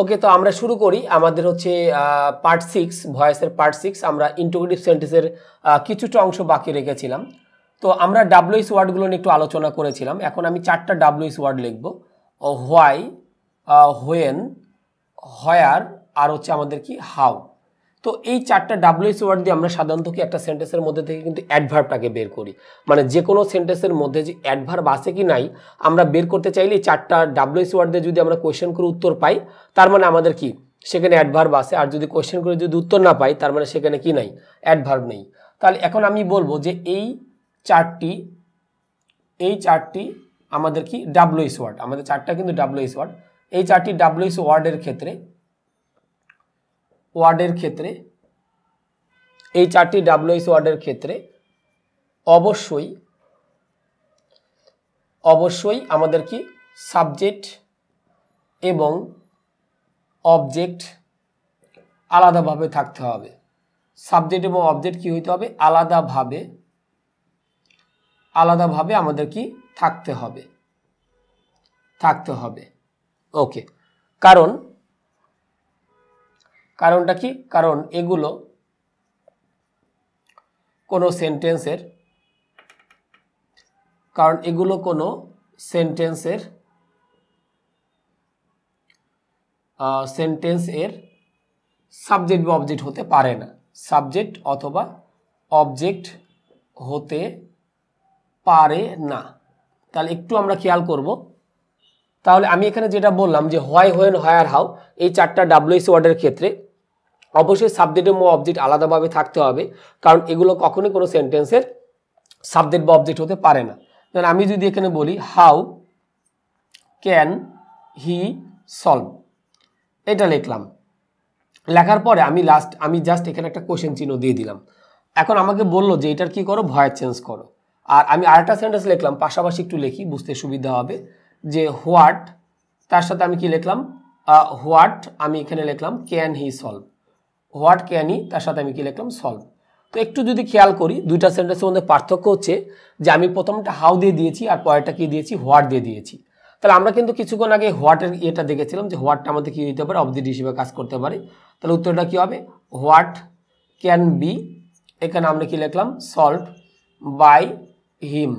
ওকে তো আমরা শুরু করি আমাদের হচ্ছে পার্ট সিক্স ভয়েসের পার্ট সিক্স আমরা ইন্টোগ্রেটিভ সেন্টেন্সের কিছুটা অংশ বাকি রেখেছিলাম তো আমরা ডাব্লুইস ওয়ার্ডগুলো নিয়ে একটু আলোচনা করেছিলাম এখন আমি চারটা ডাব্লুইস ওয়ার্ড লিখব হোয়াই হোয়েন হয়ার আর হচ্ছে আমাদের কি হাউ তো এই চারটা ডাব্লিউএস ওয়ার্ড দিয়ে আমরা সাধারণত কি একটা সেন্টেন্সের মধ্যে থেকে কিন্তু অ্যাডভার্বটাকে বের করি মানে যে কোনো সেন্টেন্সের মধ্যে যে অ্যাডভার্ব আছে কি নাই আমরা বের করতে চাইলে এই চারটা ডাব্লিউএস ওয়ার্ড দিয়ে যদি আমরা কোয়েশ্চেন করে উত্তর পাই তার মানে আমাদের কি সেখানে অ্যাডভার্ব আছে আর যদি কোয়েশ্চেন করে যদি উত্তর না পাই তার মানে সেখানে কি নাই অ্যাডভার্ব নেই তাহলে এখন আমি বলবো যে এই চারটি এই চারটি আমাদের কি ডাব্লিউএস ওয়ার্ড আমাদের চারটা কিন্তু ডাব্লিউএস ওয়ার্ড এই চারটি ডাব্লিউএস ওয়ার্ডের ক্ষেত্রে ওয়ার্ডের ক্ষেত্রে এই চারটি ডাব্লুএস ওয়ার্ডের ক্ষেত্রে অবশ্যই অবশ্যই আমাদের কি সাবজেক্ট এবং অবজেক্ট আলাদাভাবে থাকতে হবে সাবজেক্ট এবং অবজেক্ট কি হইতে হবে আলাদাভাবে আলাদাভাবে আমাদের কি থাকতে হবে থাকতে হবে ওকে কারণ কারণটা কি কারণ এগুলো কোনো সেন্টেন্সের কারণ এগুলো কোনো সেন্টেন্সের সেন্টেন্স এর সাবজেক্ট বা অবজেক্ট হতে পারে না সাবজেক্ট অথবা অবজেক্ট হতে পারে না তাহলে একটু আমরা খেয়াল করব তাহলে আমি এখানে যেটা বললাম যে হোয়াই হোয়েন হোয়ার হাউ এই চারটা ডাব্লিউএস ওয়ার্ডের ক্ষেত্রে অবশ্যই সাবজেক্ট এবং অবজেক্ট আলাদাভাবে থাকতে হবে কারণ এগুলো কখনোই কোনো সেন্টেন্সের সাবজেক্ট বা অবজেক্ট হতে পারে না যেমন আমি যদি এখানে বলি হাউ ক্যান হি সলভ এটা লিখলাম লেখার পরে আমি লাস্ট আমি জাস্ট এখানে একটা কোশ্চেন চিহ্ন দিয়ে দিলাম এখন আমাকে বললো যে এটার কি করো ভয়েস চেঞ্জ করো আর আমি আরেকটা সেন্টেন্স লিখলাম পাশাপাশি একটু লিখি বুঝতে সুবিধা হবে যে হোয়াট তার সাথে আমি কি লিখলাম হোয়াট আমি এখানে লিখলাম can he solve what can he তার সাথে আমি কি লিখলাম সলভ তো একটু যদি খেয়াল করি দুইটা সেন্টেন্সের মধ্যে পার্থক্য হচ্ছে যে আমি প্রথমটা হাউ দিয়ে দিয়েছি আর পরেরটা কী দিয়েছি হোয়াট দিয়ে দিয়েছি তাহলে আমরা কিন্তু কিছুক্ষণ আগে হোয়াটের ইয়েটা দেখেছিলাম যে হোয়াটটা আমাদের কী দিতে পারে অবজেক্ট হিসেবে কাজ করতে পারে তাহলে উত্তরটা কী হবে হোয়াট ক্যান বি এখানে আমরা কি লিখলাম সলভ বাই হিম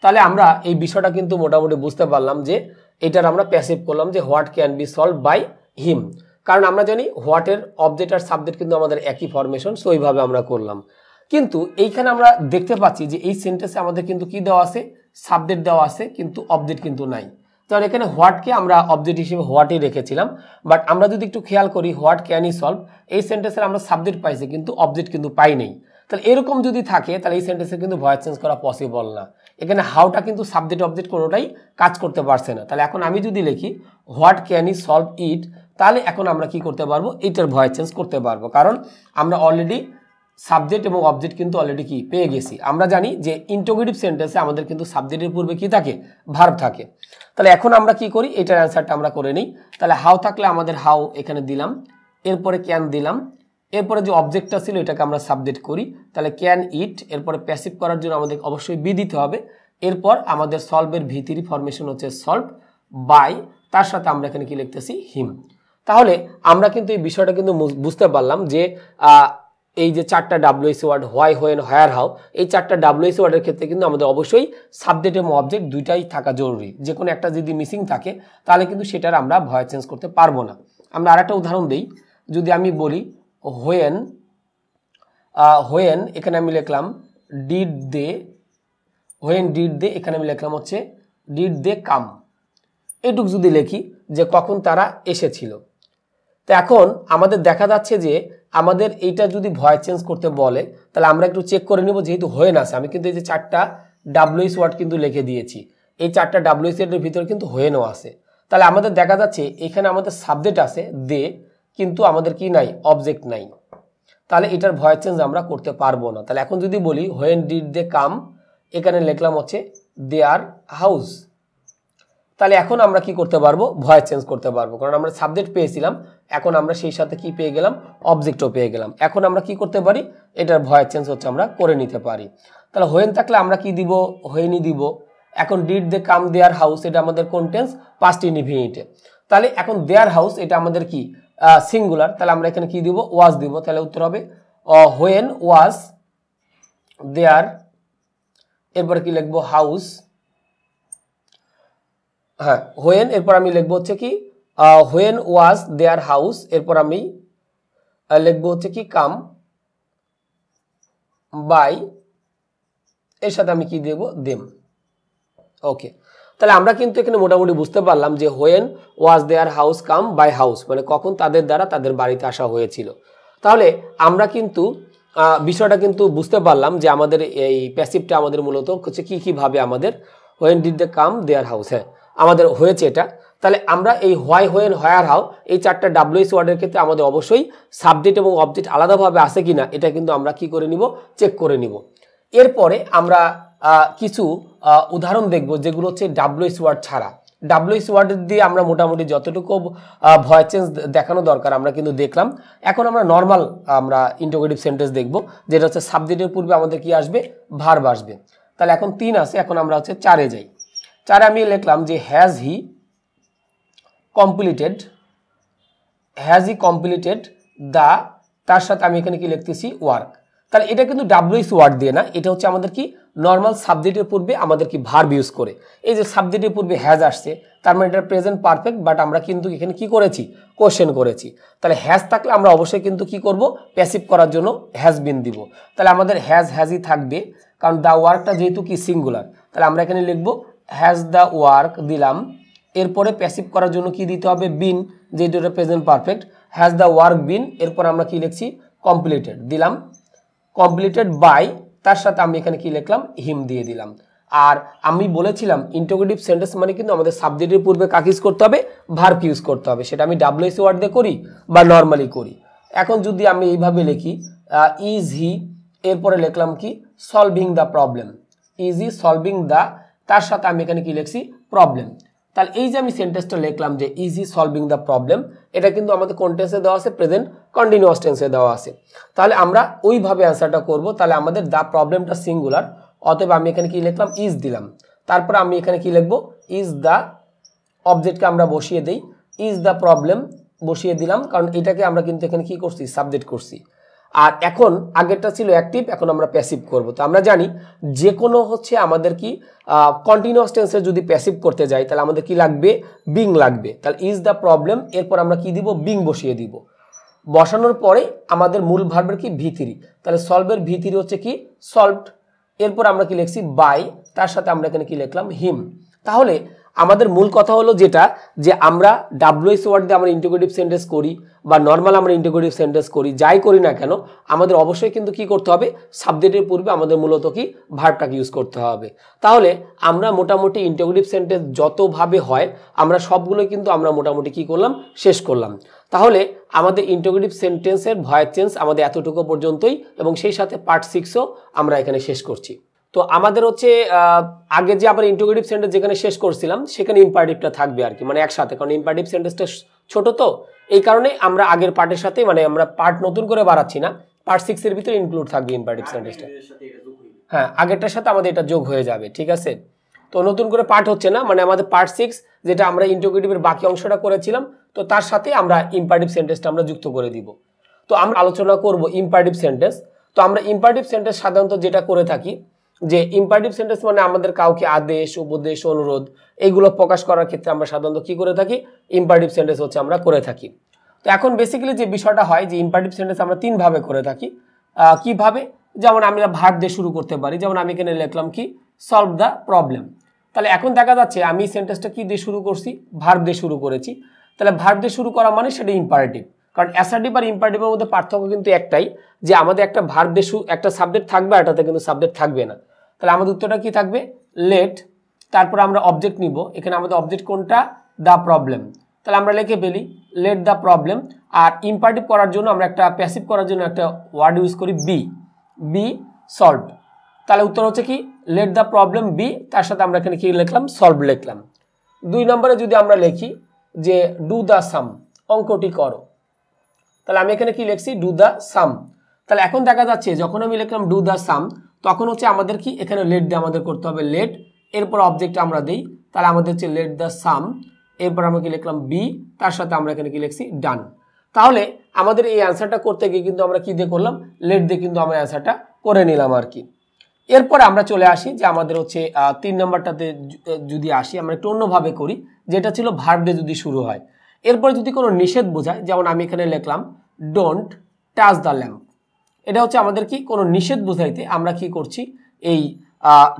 তাহলে আমরা এই বিষয়টা কিন্তু মোটামুটি বুঝতে পারলাম যে এটার আমরা প্যাসিভ করলাম যে what can be solve by him কারণ আমরা জানি হোয়াটের অবজেক্ট আর সাবজেক্ট কিন্তু আমাদের একই ফরমেশন সো এইভাবে আমরা করলাম কিন্তু এইখানে আমরা দেখতে পাচ্ছি যে এই সেন্টেন্সে আমাদের কিন্তু কি দেওয়া আছে সাবজেক্ট দেওয়া আছে কিন্তু অবজেক্ট কিন্তু নাই তাহলে এখানে হোয়াটকে আমরা অবজেক্ট হিসেবে হোয়াটই রেখেছিলাম বাট আমরা যদি একটু খেয়াল করি হোয়াট ক্যান ই সলভ এই সেন্টেন্সের আমরা সাবজেক্ট পাইছি কিন্তু অবজেক্ট কিন্তু পাই নেই তাহলে এরকম যদি থাকে তাহলে এই সেন্টেন্সে কিন্তু ভয়েস চেঞ্জ করা পসিবল না এখানে হাউটা কিন্তু সাবজেক্ট অবজেক্ট কোনোটাই কাজ করতে পারছে না তাহলে এখন আমি যদি লিখি what can I solve it তাহলে এখন আমরা কি করতে পারবো এইটার ভয়েস চেঞ্জ করতে পারবো কারণ আমরা অলরেডি সাবজেক্ট এবং অবজেক্ট কিন্তু অলরেডি কি পেয়ে গেছি আমরা জানি যে ইন্টোগেটিভ সেন্টেন্সে আমাদের কিন্তু সাবজেক্টের পূর্বে কি থাকে ভার্ব থাকে তাহলে এখন আমরা কি করি এটার অ্যান্সারটা আমরা করে নিই তাহলে হাউ থাকলে আমাদের হাউ এখানে দিলাম এরপরে ক্যান দিলাম এরপরে যে অবজেক্টটা ছিল এটাকে আমরা সাবজেক্ট করি তাহলে ক্যান ইট এরপরে প্যাসিভ করার জন্য আমাদের অবশ্যই বি দিতে হবে এরপর আমাদের সলভের ভিতির ফরমেশন হচ্ছে সলভ বাই তার সাথে আমরা এখানে কি লিখতেছি হিম তাহলে আমরা কিন্তু এই বিষয়টা কিন্তু বুঝতে পারলাম যে এই যে চারটা WH word why when where how এই চারটা ডাব্লিউএসি ওয়ার্ডের ক্ষেত্রে কিন্তু আমাদের অবশ্যই সাবজেক্ট এবং অবজেক্ট দুইটাই থাকা জরুরি যে কোনো একটা যদি মিসিং থাকে তাহলে কিন্তু সেটার আমরা ভয় চেঞ্জ করতে পারবো না আমরা আরেকটা উদাহরণ দিই যদি আমি বলি হোয়েন হোয়েন এখানে আমি লিখলাম did they when did they এখানে আমি লিখলাম হচ্ছে ডিড দে কাম এটুক যদি লেখি যে কখন তারা এসেছিল তো এখন আমাদের দেখা যাচ্ছে যে আমাদের এইটা যদি ভয়েস চেঞ্জ করতে বলে তাহলে আমরা একটু চেক করে নেব যেহেতু হয়ে না আমি কিন্তু এই যে চারটা ডাব্লুইস ওয়ার্ড কিন্তু লিখে দিয়েছি এই চারটা ডাব্লুইস ওয়ার্ডের ভিতরে কিন্তু হয়ে নেওয়া আছে তাহলে আমাদের দেখা যাচ্ছে এখানে আমাদের সাবজেক্ট আছে দে কিন্তু আমাদের কি নাই অবজেক্ট নাই তাহলে এটার ভয়েস চেঞ্জ আমরা করতে পারবো না তাহলে এখন যদি বলি হোয়েন ডিড দে কাম এখানে লিখলাম হচ্ছে দে আর হাউস তাহলে এখন আমরা কি করতে পারবো ভয়েস চেঞ্জ করতে পারবো কারণ আমরা সাবজেক্ট পেয়েছিলাম এখন আমরা সেই সাথে কি পেয়ে গেলাম অবজেক্টও পেয়ে গেলাম এখন আমরা কি করতে পারি এটার ভয়েস চেঞ্জ হচ্ছে আমরা করে নিতে পারি তাহলে হোয়েন থাকলে আমরা কি দিব হোয়েনি দিব এখন did they come their house এটা আমাদের কোন টেন্স পাস্ট তাহলে এখন দেয়ার হাউস এটা আমাদের কি সিঙ্গুলার তাহলে আমরা এখানে কি দিব ওয়াজ দিব তাহলে উত্তর হবে হোয়েন ওয়াজ দেয়ার এরপরে কি লিখবো হাউস হ্যাঁ হোয়েন এরপর আমি লিখবো হচ্ছে কি হোয়েন ওয়াজ দেয়ার হাউস এরপর আমি লিখবো হচ্ছে কি কাম বাই এর সাথে আমি কি দেব দেম ওকে তাহলে আমরা কিন্তু এখানে মোটামুটি বুঝতে পারলাম যে when was their house come by house মানে কখন তাদের দ্বারা তাদের বাড়িতে আসা হয়েছিল তাহলে আমরা কিন্তু বিষয়টা কিন্তু বুঝতে পারলাম যে আমাদের এই প্যাসিভটা আমাদের মূলত হচ্ছে কী কীভাবে আমাদের when did the come their house হ্যাঁ আমাদের হয়েছে এটা তাহলে আমরা এই হোয়াই হোয়েন হোয়ার হাও এই চারটা ডাব্লিউএস ওয়ার্ডের ক্ষেত্রে আমাদের অবশ্যই সাবজেক্ট এবং অবজেক্ট আলাদাভাবে আসে কিনা এটা কিন্তু আমরা কি করে নিব চেক করে নিব এরপরে আমরা কিছু উদাহরণ দেখব যেগুলো হচ্ছে ডাব্লিউএস ওয়ার্ড ছাড়া ডাব্লিউএস ওয়ার্ড দিয়ে আমরা মোটামুটি যতটুকু ভয় চেঞ্জ দেখানো দরকার আমরা কিন্তু দেখলাম এখন আমরা নর্মাল আমরা ইন্টোগ্রেটিভ সেন্টেন্স দেখব যেটা হচ্ছে সাবজেক্টের পূর্বে আমাদের কি আসবে ভার্ব আসবে তাহলে এখন তিন আছে এখন আমরা হচ্ছে চারে যাই চারে আমি লিখলাম যে has he completed has he completed the তার সাথে আমি এখানে কি লিখতেছি ওয়ার্ক তাহলে এটা কিন্তু ডাব্লুইস ওয়ার্ড দিয়ে না এটা হচ্ছে আমাদের কি নর্মাল সাবজেক্টের পূর্বে আমাদের কি ভার্ব ইউজ করে এই যে সাবজেক্টের পূর্বে হ্যাজ আসছে তার মানে এটা প্রেজেন্ট পারফেক্ট বাট আমরা কিন্তু এখানে কি করেছি কোয়েশ্চেন করেছি তাহলে হ্যাজ থাকলে আমরা অবশ্যই কিন্তু কি করব প্যাসিভ করার জন্য হ্যাজ বিন দিব তাহলে আমাদের হ্যাজ হ্যাজই থাকবে কারণ দ্য ওয়ার্কটা যেহেতু কি সিঙ্গুলার তাহলে আমরা এখানে লিখবো হ্যাজ দ্য ওয়ার্ক দিলাম এরপরে প্যাসিভ করার জন্য কি দিতে হবে বিন যে দুটো present perfect has the work been এরপর আমরা কি লিখছি কমপ্লিটেড দিলাম কমপ্লিটেড বাই তার সাথে আমি এখানে কি লিখলাম হিম দিয়ে দিলাম আর আমি বলেছিলাম ইন্টোগ্রেটিভ সেন্টেন্স মানে কিন্তু আমাদের সাবজেক্টের পূর্বে কাক করতে হবে ভার্ক ইউজ করতে হবে সেটা আমি ডাব্লিউসি ওয়ার্ড দিয়ে করি বা নর্মালি করি এখন যদি আমি এইভাবে লিখি ইজ হি এরপরে লিখলাম কি solving the problem is he solving the তার সাথে আমি এখানে কি লিখছি প্রবলেম তাহলে এই যে আমি সেন্টেন্সটা লিখলাম যে ইজি সলভিং দ্য প্রবলেম এটা কিন্তু আমাদের কোন টেন্সে দেওয়া আছে প্রেজেন্ট কন্টিনিউয়াস টেন্সে দেওয়া আছে তাহলে আমরা ওইভাবে অ্যান্সারটা করব তাহলে আমাদের দ্য প্রবলেমটা সিঙ্গুলার অতএব আমি এখানে কি লিখলাম ইজ দিলাম তারপর আমি এখানে কি লিখবো ইজ দ্য অবজেক্টকে আমরা বসিয়ে দিই ইজ দ্য প্রবলেম বসিয়ে দিলাম কারণ এটাকে আমরা কিন্তু এখানে কি করছি সাবজেক্ট করছি আর এখন আগেরটা ছিল অ্যাক্টিভ এখন আমরা প্যাসিভ করব তো আমরা জানি যে কোনো হচ্ছে আমাদের কি কন্টিনিউয়াস টেন্সে যদি প্যাসিভ করতে যাই তাহলে আমাদের কি লাগবে বিং লাগবে তাহলে ইজ দ্য প্রবলেম এরপর আমরা কি দিব বিং বসিয়ে দিব বসানোর পরে আমাদের মূল ভার্বের কি ভিতিরি তাহলে সলভের ভিতিরি হচ্ছে কি সলভড এরপর আমরা কি লিখছি বাই তার সাথে আমরা এখানে কি লিখলাম হিম তাহলে আমাদের মূল কথা হলো যেটা যে আমরা ডাব্লুএস ওয়ার্ড দিয়ে আমরা ইন্টিগ্রেটিভ সেন্টেন্স করি বা নর্মাল আমরা ইন্টিগ্রেটিভ সেন্টেন্স করি যাই করি না কেন আমাদের অবশ্যই কিন্তু কি করতে হবে সাবজেক্টের পূর্বে আমাদের মূলত কি ভার্বটাকে ইউজ করতে হবে তাহলে আমরা মোটামুটি ইন্টিগ্রেটিভ সেন্টেন্স যতভাবে হয় আমরা সবগুলো কিন্তু আমরা মোটামুটি কি করলাম শেষ করলাম তাহলে আমাদের ইন্টিগ্রেটিভ সেন্টেন্সের ভয়েস চেঞ্জ আমাদের এতটুকু পর্যন্তই এবং সেই সাথে পার্ট সিক্সও আমরা এখানে শেষ করছি তো আমাদের হচ্ছে আগে যে আমরা ইন্টোগ্রেটিভ সেন্টেন্স যেখানে শেষ করছিলাম সেখানে ইম্পারেটিভটা থাকবে আর কি মানে একসাথে কারণ ইম্পারেটিভ সেন্টেন্সটা ছোট তো এই কারণে আমরা আগের পার্টের সাথে মানে আমরা পার্ট নতুন করে বাড়াচ্ছি না পার্ট সিক্সের ভিতরে ইনক্লুড থাকবে ইম্পারেটিভ সেন্টেন্সটা হ্যাঁ আগেরটার সাথে আমাদের এটা যোগ হয়ে যাবে ঠিক আছে তো নতুন করে পার্ট হচ্ছে না মানে আমাদের পার্ট সিক্স যেটা আমরা ইন্টোগ্রেটিভের বাকি অংশটা করেছিলাম তো তার সাথে আমরা ইম্পারেটিভ সেন্টেন্সটা আমরা যুক্ত করে দিব তো আমরা আলোচনা করব ইম্পারেটিভ সেন্টেন্স তো আমরা ইম্পারেটিভ সেন্টেন্স সাধারণত যেটা করে থাকি যে ইম্পারটিভ সেন্টেন্স মানে আমাদের কাউকে আদেশ উপদেশ অনুরোধ এইগুলো প্রকাশ করার ক্ষেত্রে আমরা সাধারণত কি করে থাকি ইম্পারটিভ সেন্টেন্স হচ্ছে আমরা করে থাকি তো এখন বেসিক্যালি যে বিষয়টা হয় যে ইম্পারটিভ সেন্টেন্স আমরা তিনভাবে করে থাকি কিভাবে যেমন আমরা ভার দিয়ে শুরু করতে পারি যেমন আমি এখানে লিখলাম কি সলভ দ্য প্রবলেম তাহলে এখন দেখা যাচ্ছে আমি সেন্টেন্সটা কি দিয়ে শুরু করছি ভার্ব দিয়ে শুরু করেছি তাহলে ভার্ব দিয়ে শুরু করা মানে সেটা ইম্পারেটিভ কারণ অ্যাসার্টিভ আর ইম্পারেটিভের মধ্যে পার্থক্য কিন্তু একটাই যে আমাদের একটা ভার্ব দিয়ে একটা সাবজেক্ট থাকবে এটাতে কিন্তু সাবজেক্ট থাকবে না তাহলে আমাদের উত্তরটা কি থাকবে লেট তারপর আমরা অবজেক্ট নিব এখানে আমাদের অবজেক্ট কোনটা দ্য প্রবলেম তাহলে আমরা লিখে ফেলি লেট দ্য প্রবলেম আর ইম্পার্টিভ করার জন্য আমরা একটা প্যাসিভ করার জন্য একটা ওয়ার্ড ইউজ করি বি বি সলভ তাহলে উত্তর হচ্ছে কি লেট দ্য প্রবলেম বি তার সাথে আমরা এখানে কি লিখলাম সলভ লিখলাম দুই নম্বরে যদি আমরা লিখি যে ডু দ্য সাম অঙ্কটি করো তাহলে আমি এখানে কি লিখছি ডু দ্য সাম তাহলে এখন দেখা যাচ্ছে যখন আমি লিখলাম ডু দ্য সাম তখন হচ্ছে আমাদের কি এখানে লেট দিয়ে আমাদের করতে হবে লেট এরপর অবজেক্ট আমরা দিই তাহলে আমাদের হচ্ছে লেট দ্য সাম এরপর আমরা কি লিখলাম বি তার সাথে আমরা এখানে কি লিখছি ডান তাহলে আমাদের এই অ্যান্সারটা করতে গিয়ে কিন্তু আমরা কি দিয়ে করলাম লেট দিয়ে কিন্তু আমরা অ্যান্সারটা করে নিলাম আর কি এরপরে আমরা চলে আসি যে আমাদের হচ্ছে তিন নম্বরটাতে যদি আসি আমরা একটু অন্যভাবে করি যেটা ছিল ভার্ব দিয়ে যদি শুরু হয় এরপরে যদি কোনো নিষেধ বোঝায় যেমন আমি এখানে লিখলাম ডোন্ট টাচ দ্য ল্যাম্প এটা হচ্ছে আমাদের কি কোনো নিষেধ বোঝাইতে আমরা কি করছি এই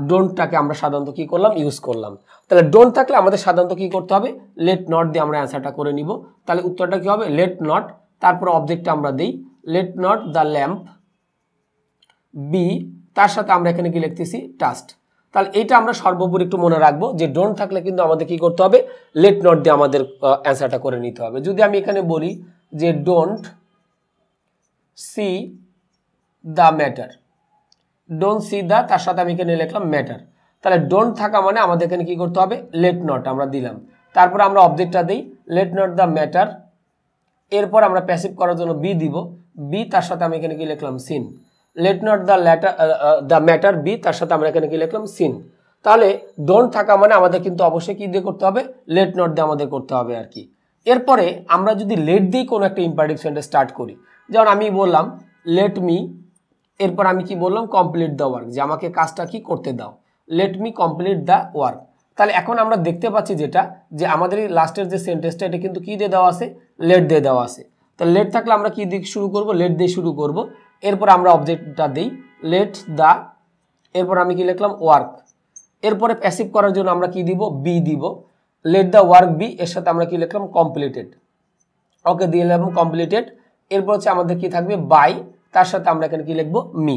ডোনটাকে আমরা সাধারণত কি করলাম ইউজ করলাম তাহলে ডোন্ট থাকলে আমাদের সাধারণত কি করতে হবে লেট নট দিয়ে আমরা অ্যান্সারটা করে নিব তাহলে উত্তরটা কি হবে লেট নট তারপর অবজেক্টটা আমরা দিই let not the lamp be তার সাথে আমরা এখানে কি লিখতেছি টাস্ট তাহলে এটা আমরা সর্বোপরি একটু মনে রাখবো যে ডোন্ট থাকলে কিন্তু আমাদের কি করতে হবে লেট নট দিয়ে আমাদের অ্যান্সারটা করে নিতে হবে যদি আমি এখানে বলি যে don't see the matter don't see the তার সাথে আমি এখানে লিখলাম ম্যাটার তাহলে ডোন্ট থাকা মানে আমাদের এখানে কী করতে হবে লেট নট আমরা দিলাম তারপর আমরা অবজেক্টটা দিই লেট নট দ্য ম্যাটার এরপর আমরা প্যাসিভ করার জন্য বি দিব বি তার সাথে আমি এখানে কি লিখলাম seen let not the latter the matter be তার সাথে আমরা এখানে কি লিখলাম সিন তাহলে ডোন্ট থাকা মানে আমাদের কিন্তু অবশ্যই কী দিয়ে করতে হবে লেট নট দিয়ে আমাদের করতে হবে আর কি এরপরে আমরা যদি লেট দিয়ে কোনো একটা ইম্পারেটিভ সেন্টেন্স স্টার্ট করি যেমন আমি বললাম লেট মি এরপর আমি কি বললাম কমপ্লিট দ্য ওয়ার্ক যে আমাকে কাজটা কি করতে দাও let me complete the work তাহলে এখন আমরা দেখতে পাচ্ছি যেটা যে আমাদের এই লাস্টের যে সেন্টেন্সটা এটা কিন্তু কী দিয়ে দেওয়া আছে লেট দিয়ে দেওয়া আছে তো লেট থাকলে আমরা কী দিয়ে শুরু করব লেট দিয়ে শুরু করব এরপর আমরা অবজেক্টটা দিই লেট দ্য এরপর আমি কি লিখলাম ওয়ার্ক এরপরে প্যাসিভ করার জন্য আমরা কি দিব বি দিব লেট দ্য ওয়ার্ক বি এর সাথে আমরা কি লিখলাম কমপ্লিটেড ওকে দিয়ে নিলাম কমপ্লিটেড এরপর হচ্ছে আমাদের কি থাকবে বাই তার সাথে আমরা এখানে কি লিখব মি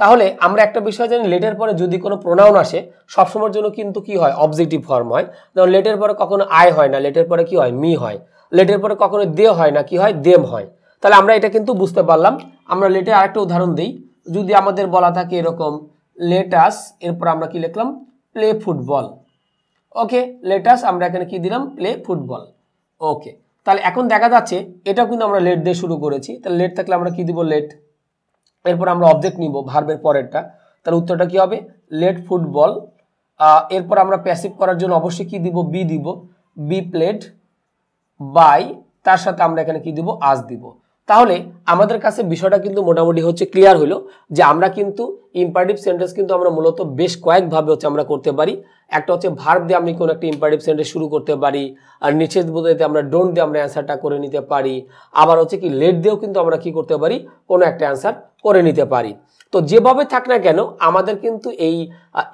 তাহলে আমরা একটা বিষয় জানি লেটের পরে যদি কোনো প্রোনাউন আসে সবসময়ের জন্য কিন্তু কি হয় অবজেক্টিভ ফর্ম হয় যেমন লেটের পরে কখনো আয় হয় না লেটের পরে কি হয় মি হয় লেটের পরে কখনো দে হয় না কি হয় দেম হয় তাহলে আমরা এটা কিন্তু বুঝতে পারলাম আমরা লেটে আরেকটা উদাহরণ দিই যদি আমাদের বলা থাকে এরকম লেটাস এরপর আমরা কি লিখলাম প্লে ফুটবল ওকে লেটাস আমরা এখানে কি দিলাম প্লে ফুটবল ওকে তাহলে এখন দেখা যাচ্ছে এটাও কিন্তু আমরা লেট দিয়ে শুরু করেছি তাহলে লেট থাকলে আমরা কি দিব লেট এরপর আমরা অবজেক্ট নিব ভার্বের পরেরটা তাহলে উত্তরটা কি হবে লেট ফুটবল এরপর আমরা প্যাসিভ করার জন্য অবশ্যই কি দিব বি দিব বি প্লেট বাই তার সাথে আমরা এখানে কি দিব আজ দিব তাহলে আমাদের কাছে বিষয়টা কিন্তু মোটামুটি হচ্ছে ক্লিয়ার হলো যে আমরা কিন্তু ইম্পারেটিভ সেন্টেন্স কিন্তু আমরা মূলত বেশ কয়েকভাবে হচ্ছে আমরা করতে পারি একটা হচ্ছে ভার্ব দিয়ে আমি কোনো একটা ইম্পারেটিভ সেন্টেন্স শুরু করতে পারি আর নিষেধ বোধহয় আমরা ডোন্ট দিয়ে আমরা অ্যান্সারটা করে নিতে পারি আবার হচ্ছে কি লেট দিয়েও কিন্তু আমরা কি করতে পারি কোনো একটা অ্যান্সার করে নিতে পারি তো যেভাবে থাক না কেন আমাদের কিন্তু এই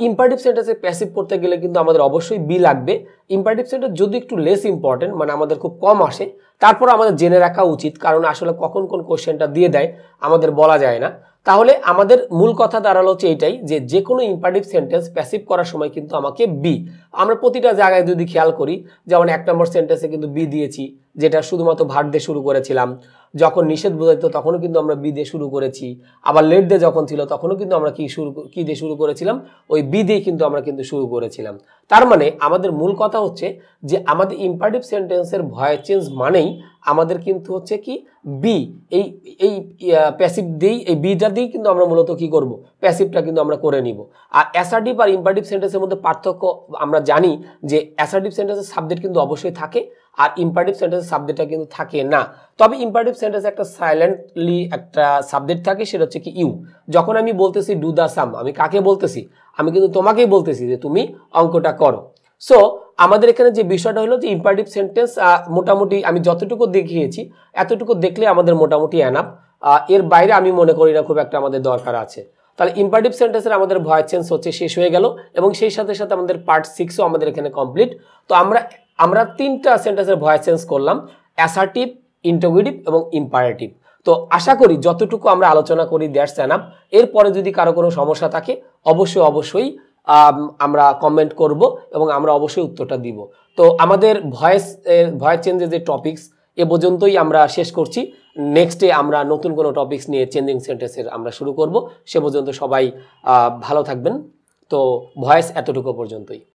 ইম্পারেটিভ সেন্টেন্সে প্যাসিভ করতে গেলে কিন্তু আমাদের অবশ্যই বি লাগবে ইম্পারেটিভ সেন্টেন্স যদি একটু লেস ইম্পর্টেন্ট মানে আমাদের খুব কম আসে তারপর আমাদের জেনে রাখা উচিত কারণ আসলে কখন কোন কোশ্চেনটা দিয়ে দেয় আমাদের বলা যায় না তাহলে আমাদের মূল কথা দাঁড়ালো হচ্ছে এটাই যে যে কোনো ইম্পারটিভ সেন্টেন্স প্যাসিভ করার সময় কিন্তু আমাকে বি আমরা প্রতিটা জায়গায় যদি খেয়াল করি যেমন এক নম্বর সেন্টেন্সে কিন্তু বি দিয়েছি যেটা শুধুমাত্র ভার দিয়ে শুরু করেছিলাম যখন নিষেধ বোঝাইত তখনও কিন্তু আমরা বি দিয়ে শুরু করেছি আবার লেট দে যখন ছিল তখনও কিন্তু আমরা কি শুরু কি দিয়ে শুরু করেছিলাম ওই বি দিয়ে কিন্তু আমরা কিন্তু শুরু করেছিলাম তার মানে আমাদের মূল কথা হচ্ছে যে আমাদের ইম্পার্টিভ সেন্টেন্সের ভয়েস চেঞ্জ মানেই আমাদের কিন্তু হচ্ছে কি বি এই এই প্যাসিভ দিয়েই এই বিটা দিয়েই কিন্তু আমরা মূলত কি করব প্যাসিভটা কিন্তু আমরা করে নিব আর অ্যাসার্টিভ আর ইম্পার্টিভ সেন্টেন্সের মধ্যে পার্থক্য আমরা জানি যে অ্যাসার্টিভ সেন্টেন্সের সাবজেক্ট কিন্তু অবশ্যই থাকে আর ইম্পারটিভ সেন্টেন্সের সাবজেক্টটা কিন্তু থাকে না তবে ইম্পারটিভ সেন্টেন্সে একটা সাইলেন্টলি একটা সাবজেক্ট থাকে সেটা হচ্ছে কি ইউ যখন আমি বলতেছি ডু দা সাম আমি কাকে বলতেছি আমি কিন্তু তোমাকেই বলতেছি যে তুমি অঙ্কটা করো সো আমাদের এখানে যে বিষয়টা হলো যে ইম্পারটিভ সেন্টেন্স মোটামুটি আমি যতটুকু দেখিয়েছি এতটুকু দেখলে আমাদের মোটামুটি অ্যানাপ এর বাইরে আমি মনে করি না খুব একটা আমাদের দরকার আছে তাহলে ইম্পারটিভ সেন্টেন্সের আমাদের ভয়েস চেঞ্জ হচ্ছে শেষ হয়ে গেল এবং সেই সাথে সাথে আমাদের পার্ট সিক্সও আমাদের এখানে কমপ্লিট তো আমরা আমরা তিনটা সেন্টেন্সের ভয়েস চেঞ্জ করলাম অ্যাসার্টিভ ইন্টোগেটিভ এবং ইম্পারেটিভ তো আশা করি যতটুকু আমরা আলোচনা করি দ্যাটস অ্যানাপ এরপরে যদি কারো কোনো সমস্যা থাকে অবশ্যই অবশ্যই আমরা কমেন্ট করব এবং আমরা অবশ্যই উত্তরটা দিব তো আমাদের ভয়েস ভয়েস চেঞ্জের যে টপিকস এ পর্যন্তই আমরা শেষ করছি নেক্সটে আমরা নতুন কোনো টপিকস নিয়ে চেঞ্জিং সেন্টেন্সের আমরা শুরু করব সে পর্যন্ত সবাই ভালো থাকবেন তো ভয়েস এতটুকু পর্যন্তই